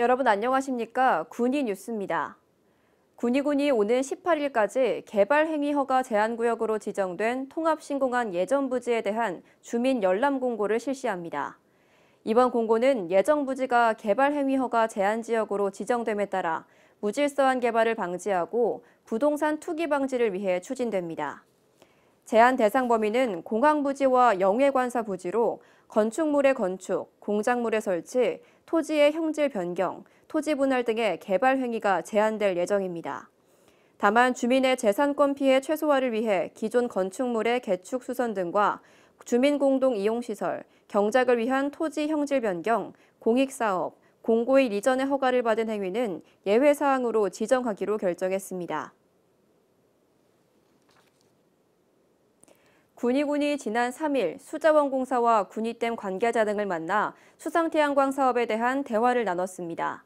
여러분 안녕하십니까? 군이 뉴스입니다. 군이군이 오는 18일까지 개발행위허가 제한구역으로 지정된 통합신공항 예정부지에 대한 주민 열람 공고를 실시합니다. 이번 공고는 예정부지가 개발행위허가 제한지역으로 지정됨에 따라 무질서한 개발을 방지하고 부동산 투기 방지를 위해 추진됩니다. 제한 대상 범위는 공항부지와 영해관사 부지로 건축물의 건축, 공작물의 설치, 토지의 형질 변경, 토지 분할 등의 개발 행위가 제한될 예정입니다. 다만 주민의 재산권 피해 최소화를 위해 기존 건축물의 개축 수선 등과 주민 공동 이용 시설, 경작을 위한 토지 형질 변경, 공익 사업, 공고일 이전의 허가를 받은 행위는 예외 사항으로 지정하기로 결정했습니다. 군위군이 지난 3일 수자원공사와 군이댐 관계자 등을 만나 수상태양광 사업에 대한 대화를 나눴습니다.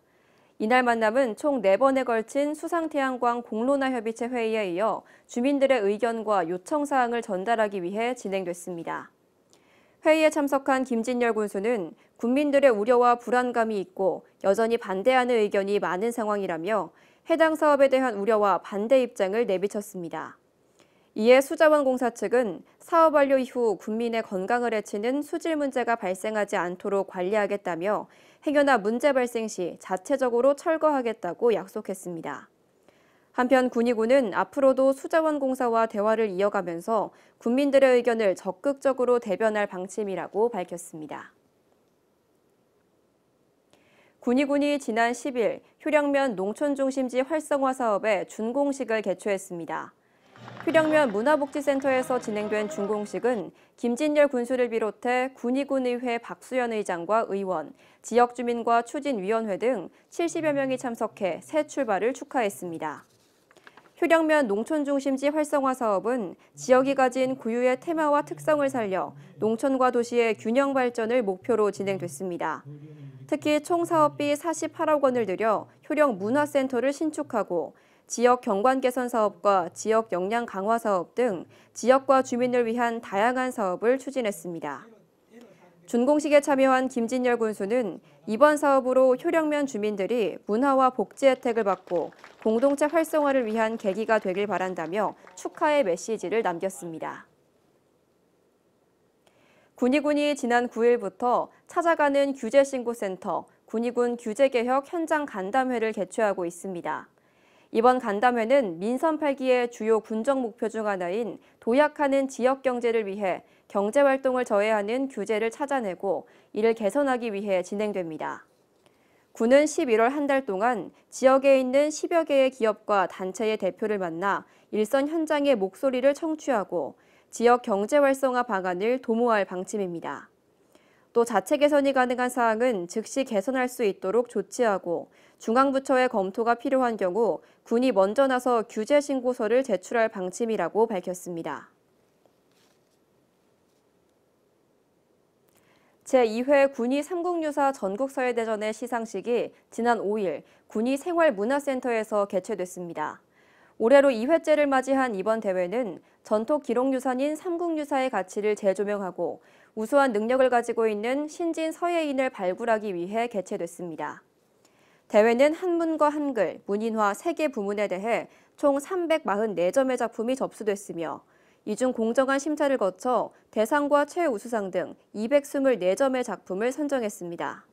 이날 만남은 총 4번에 걸친 수상태양광 공론화 협의체 회의에 이어 주민들의 의견과 요청 사항을 전달하기 위해 진행됐습니다. 회의에 참석한 김진열 군수는 국민들의 우려와 불안감이 있고 여전히 반대하는 의견이 많은 상황이라며 해당 사업에 대한 우려와 반대 입장을 내비쳤습니다. 이에 수자원공사 측은 사업 완료 이후 국민의 건강을 해치는 수질 문제가 발생하지 않도록 관리하겠다며 행여나 문제 발생 시 자체적으로 철거하겠다고 약속했습니다. 한편 군위군은 앞으로도 수자원공사와 대화를 이어가면서 국민들의 의견을 적극적으로 대변할 방침이라고 밝혔습니다. 군위군이 지난 10일 효량면 농촌중심지 활성화 사업에 준공식을 개최했습니다. 효령면 문화복지센터에서 진행된 준공식은 김진열 군수를 비롯해 군의군의회 박수현 의장과 의원, 지역주민과 추진위원회 등 70여 명이 참석해 새 출발을 축하했습니다. 효령면 농촌중심지 활성화 사업은 지역이 가진 고유의 테마와 특성을 살려 농촌과 도시의 균형 발전을 목표로 진행됐습니다. 특히 총 사업비 48억 원을 들여 효령 문화센터를 신축하고 지역 경관 개선 사업과 지역 역량 강화 사업 등 지역과 주민을 위한 다양한 사업을 추진했습니다. 준공식에 참여한 김진열 군수는 이번 사업으로 효령면 주민들이 문화와 복지 혜택을 받고 공동체 활성화를 위한 계기가 되길 바란다며 축하의 메시지를 남겼습니다. 군의군이 지난 9일부터 찾아가는 규제신고센터, 군의군 규제개혁 현장 간담회를 개최하고 있습니다. 이번 간담회는 민선 8기의 주요 군정 목표 중 하나인 도약하는 지역 경제를 위해 경제 활동을 저해하는 규제를 찾아내고 이를 개선하기 위해 진행됩니다. 군은 11월 한 달 동안 지역에 있는 10여 개의 기업과 단체의 대표를 만나 일선 현장의 목소리를 청취하고 지역 경제 활성화 방안을 도모할 방침입니다. 또 자체 개선이 가능한 사항은 즉시 개선할 수 있도록 조치하고 중앙부처의 검토가 필요한 경우 군이 먼저 나서 규제 신고서를 제출할 방침이라고 밝혔습니다. 제2회 군이 삼국유사 전국사회대전의 시상식이 지난 5일 군이 생활문화센터에서 개최됐습니다. 올해로 2회째를 맞이한 이번 대회는 전통 기록 유산인 삼국 유사의 가치를 재조명하고 우수한 능력을 가지고 있는 신진 서예인을 발굴하기 위해 개최됐습니다. 대회는 한문과 한글, 문인화 3개 부문에 대해 총 344점의 작품이 접수됐으며 이 중 공정한 심사를 거쳐 대상과 최우수상 등 224점의 작품을 선정했습니다.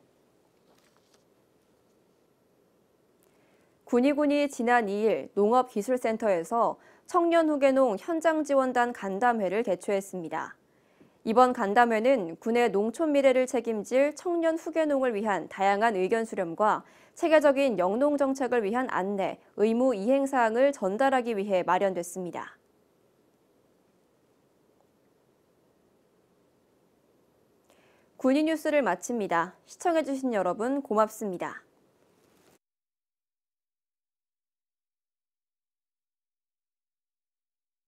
군이군이 지난 2일 농업기술센터에서 청년 후계농 현장 지원단 간담회를 개최했습니다. 이번 간담회는 군의 농촌 미래를 책임질 청년 후계농을 위한 다양한 의견 수렴과 체계적인 영농 정책을 위한 안내, 의무 이행 사항을 전달하기 위해 마련됐습니다. 군인 뉴스를 마칩니다. 시청해주신 여러분 고맙습니다.